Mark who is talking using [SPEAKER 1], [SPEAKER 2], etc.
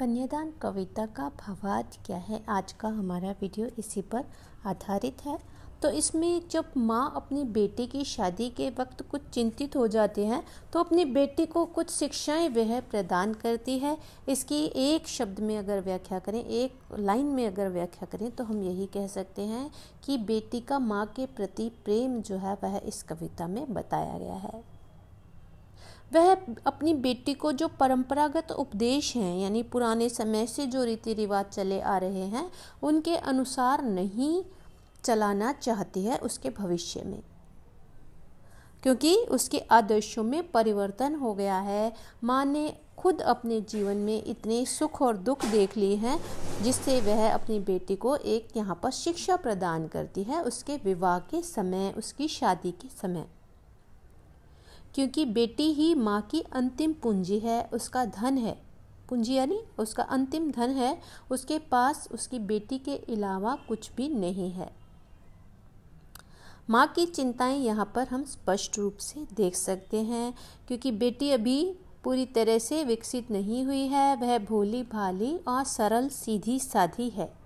[SPEAKER 1] कन्यादान कविता का भवाद क्या है आज का हमारा वीडियो इसी पर आधारित है तो इसमें जब माँ अपनी बेटी की शादी के वक्त कुछ चिंतित हो जाती हैं तो अपनी बेटी को कुछ शिक्षाएं वह प्रदान करती है इसकी एक शब्द में अगर व्याख्या करें एक लाइन में अगर व्याख्या करें तो हम यही कह सकते हैं कि बेटी का माँ के प्रति प्रेम जो है वह इस कविता में बताया गया है वह अपनी बेटी को जो परंपरागत उपदेश हैं यानी पुराने समय से जो रीति रिवाज चले आ रहे हैं उनके अनुसार नहीं चलाना चाहती है उसके भविष्य में क्योंकि उसके आदर्शों में परिवर्तन हो गया है माँ ने खुद अपने जीवन में इतने सुख और दुख देख लिए हैं जिससे वह अपनी बेटी को एक यहाँ पर शिक्षा प्रदान करती है उसके विवाह के समय उसकी शादी के समय क्योंकि बेटी ही माँ की अंतिम पूंजी है उसका धन है पूंजी यानी उसका अंतिम धन है उसके पास उसकी बेटी के अलावा कुछ भी नहीं है माँ की चिंताएं यहाँ पर हम स्पष्ट रूप से देख सकते हैं क्योंकि बेटी अभी पूरी तरह से विकसित नहीं हुई है वह भोली भाली और सरल सीधी साधी है